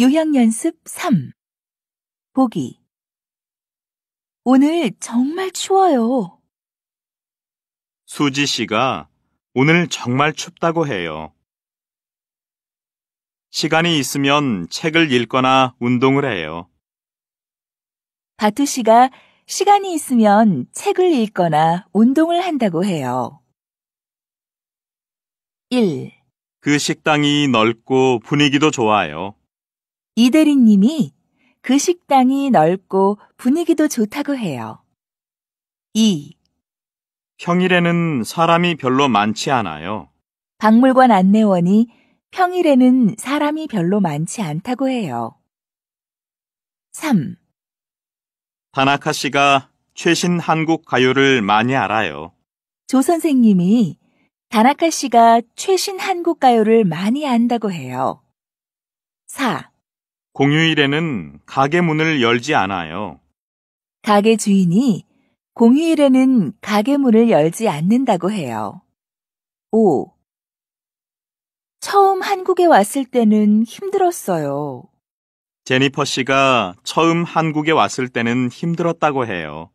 요양연습 3. 보기. 오늘 정말 추워요. 수지 씨가 오늘 정말 춥다고 해요. 시간이 있으면 책을 읽거나 운동을 해요. 바투 씨가 시간이 있으면 책을 읽거나 운동을 한다고 해요. 1. 그 식당이 넓고 분위기도 좋아요. 이대리님이 그 식당이 넓고 분위기도 좋다고 해요. 2. 평일에는 사람이 별로 많지 않아요. 박물관 안내원이 평일에는 사람이 별로 많지 않다고 해요. 3. 다나카 씨가 최신 한국 가요를 많이 알아요. 조 선생님이 다나카 씨가 최신 한국 가요를 많이 안다고 해요. 4. 공휴일에는 가게 문을 열지 않아요. 가게 주인이 공휴일에는 가게 문을 열지 않는다고 해요. 5. 처음 한국에 왔을 때는 힘들었어요. 제니퍼 씨가 처음 한국에 왔을 때는 힘들었다고 해요.